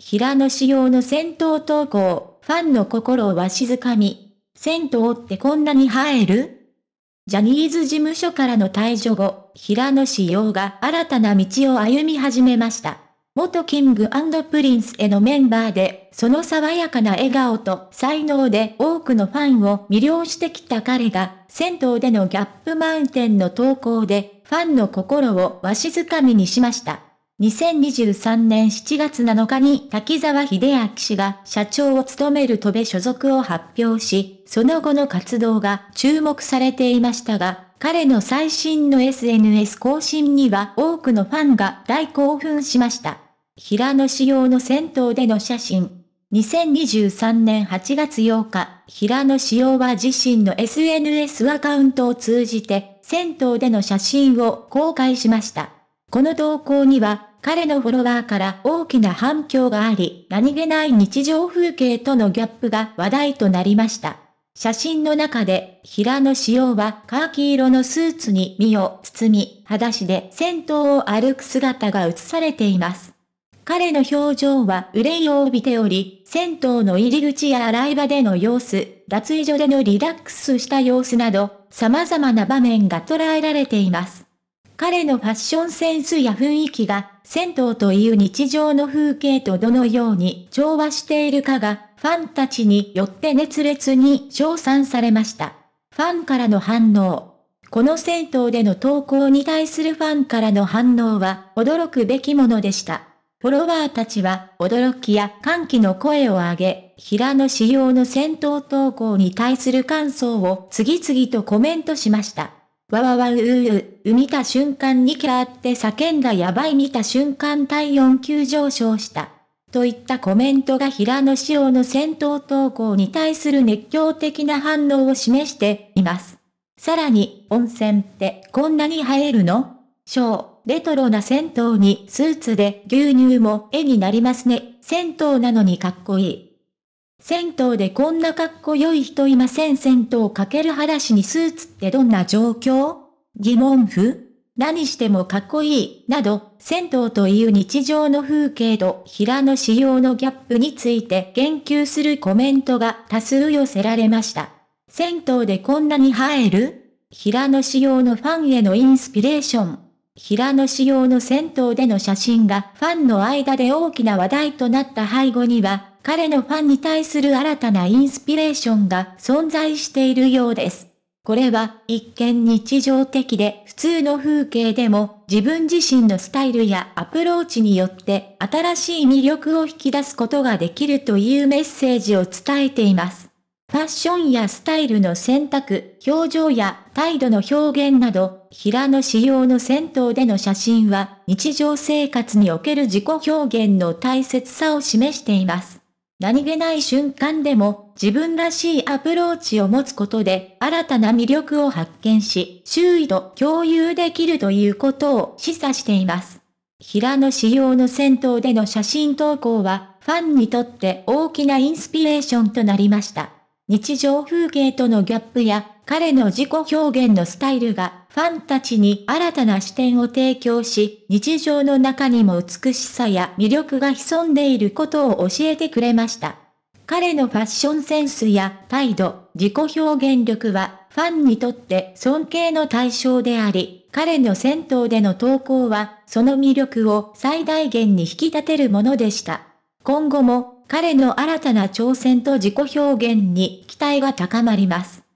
平野仕様の戦闘投稿、ファンの心をわしづかみ。戦闘ってこんなに映えるジャニーズ事務所からの退場後、平野仕様が新たな道を歩み始めました。元キングプリンスへのメンバーで、その爽やかな笑顔と才能で多くのファンを魅了してきた彼が、銭湯でのギャップマウンテンの投稿で、ファンの心をわしづかみにしました。2023年7月7日に滝沢秀明氏が社長を務める戸部所属を発表し、その後の活動が注目されていましたが、彼の最新の SNS 更新には多くのファンが大興奮しました。平野仕様の銭湯での写真。2023年8月8日、平野仕様は自身の SNS アカウントを通じて、銭湯での写真を公開しました。この投稿には、彼のフォロワーから大きな反響があり、何気ない日常風景とのギャップが話題となりました。写真の中で、平野紫耀はカーキ色のスーツに身を包み、裸足で銭湯を歩く姿が映されています。彼の表情は憂いを帯びており、銭湯の入り口や洗い場での様子、脱衣所でのリラックスした様子など、様々な場面が捉えられています。彼のファッションセンスや雰囲気が、銭湯という日常の風景とどのように調和しているかが、ファンたちによって熱烈に称賛されました。ファンからの反応。この銭湯での投稿に対するファンからの反応は、驚くべきものでした。フォロワーたちは、驚きや歓喜の声を上げ、平野仕様の戦闘投稿に対する感想を次々とコメントしました。わわわううう、見た瞬間にキャーって叫んだやばい見た瞬間体温急上昇した。といったコメントが平野紫耀の戦闘投稿に対する熱狂的な反応を示しています。さらに、温泉ってこんなに映えるの小、レトロな戦闘にスーツで牛乳も絵になりますね。戦闘なのにかっこいい。銭湯でこんなかっこよい人いません銭湯かける話にスーツってどんな状況疑問符何してもかっこいい、など、銭湯という日常の風景と平野仕様のギャップについて言及するコメントが多数寄せられました。銭湯でこんなにえる平野仕様のファンへのインスピレーション。平野仕様の銭湯での写真がファンの間で大きな話題となった背後には、彼のファンに対する新たなインスピレーションが存在しているようです。これは一見日常的で普通の風景でも自分自身のスタイルやアプローチによって新しい魅力を引き出すことができるというメッセージを伝えています。ファッションやスタイルの選択、表情や態度の表現など、平野仕様の戦闘での写真は日常生活における自己表現の大切さを示しています。何気ない瞬間でも自分らしいアプローチを持つことで新たな魅力を発見し、周囲と共有できるということを示唆しています。平野仕様の戦闘での写真投稿はファンにとって大きなインスピレーションとなりました。日常風景とのギャップや彼の自己表現のスタイルがファンたちに新たな視点を提供し、日常の中にも美しさや魅力が潜んでいることを教えてくれました。彼のファッションセンスや態度、自己表現力はファンにとって尊敬の対象であり、彼の戦闘での投稿はその魅力を最大限に引き立てるものでした。今後も彼の新たな挑戦と自己表現に期待が高まります。